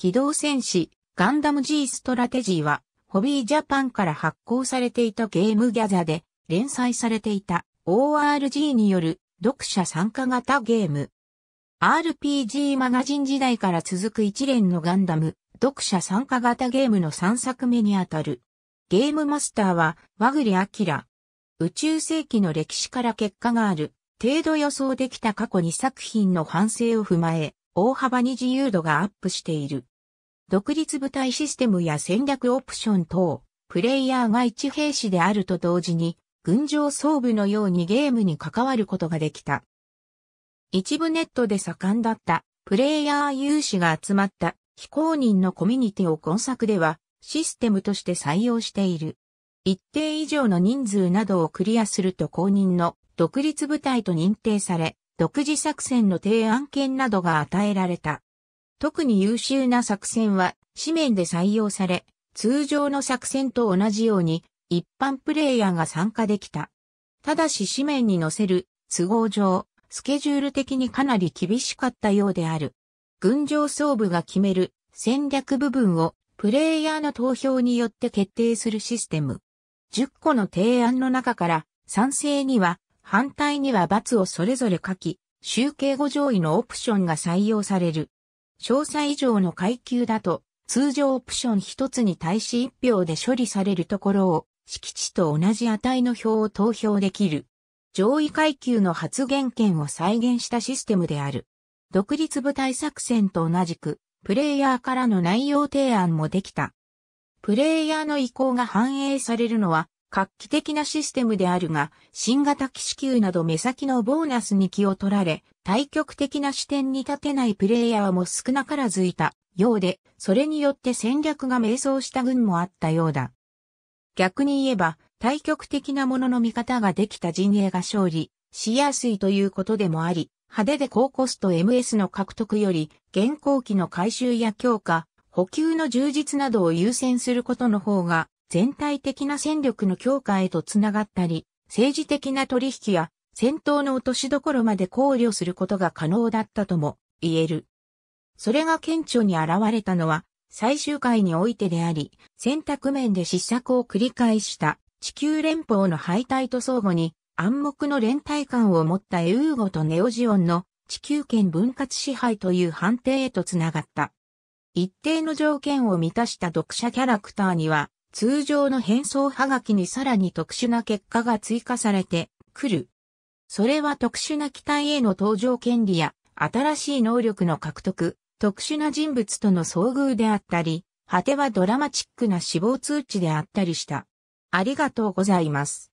機動戦士、ガンダム G ストラテジーは、ホビージャパンから発行されていたゲームギャザで連載されていた ORG による読者参加型ゲーム。RPG マガジン時代から続く一連のガンダム、読者参加型ゲームの3作目にあたる。ゲームマスターは、ワグリ・アキラ。宇宙世紀の歴史から結果がある、程度予想できた過去2作品の反省を踏まえ、大幅に自由度がアップしている。独立部隊システムや戦略オプション等、プレイヤーが一兵士であると同時に、軍上装備のようにゲームに関わることができた。一部ネットで盛んだったプレイヤー有志が集まった非公認のコミュニティを今作ではシステムとして採用している。一定以上の人数などをクリアすると公認の独立部隊と認定され、独自作戦の提案権などが与えられた。特に優秀な作戦は、紙面で採用され、通常の作戦と同じように、一般プレイヤーが参加できた。ただし紙面に載せる、都合上、スケジュール的にかなり厳しかったようである。軍上総部が決める戦略部分をプレイヤーの投票によって決定するシステム。10個の提案の中から賛成には反対には罰をそれぞれ書き、集計後上位のオプションが採用される。詳細以上の階級だと、通常オプション一つに対し一票で処理されるところを、敷地と同じ値の票を投票できる。上位階級の発言権を再現したシステムである。独立部隊作戦と同じく、プレイヤーからの内容提案もできた。プレイヤーの意向が反映されるのは、画期的なシステムであるが、新型機支給など目先のボーナスに気を取られ、対極的な視点に立てないプレイヤーも少なからずいたようで、それによって戦略が迷走した軍もあったようだ。逆に言えば、対極的なものの見方ができた陣営が勝利しやすいということでもあり、派手で高コスト MS の獲得より、現行機の回収や強化、補給の充実などを優先することの方が全体的な戦力の強化へとつながったり、政治的な取引や戦闘の落としどころまで考慮することが可能だったとも言える。それが顕著に現れたのは最終回においてであり、選択面で失策を繰り返した地球連邦の敗退と相互に暗黙の連帯感を持ったエウーゴとネオジオンの地球圏分割支配という判定へとつながった。一定の条件を満たした読者キャラクターには通常の変装はがきにさらに特殊な結果が追加されてくる。それは特殊な機体への登場権利や新しい能力の獲得、特殊な人物との遭遇であったり、果てはドラマチックな死亡通知であったりした。ありがとうございます。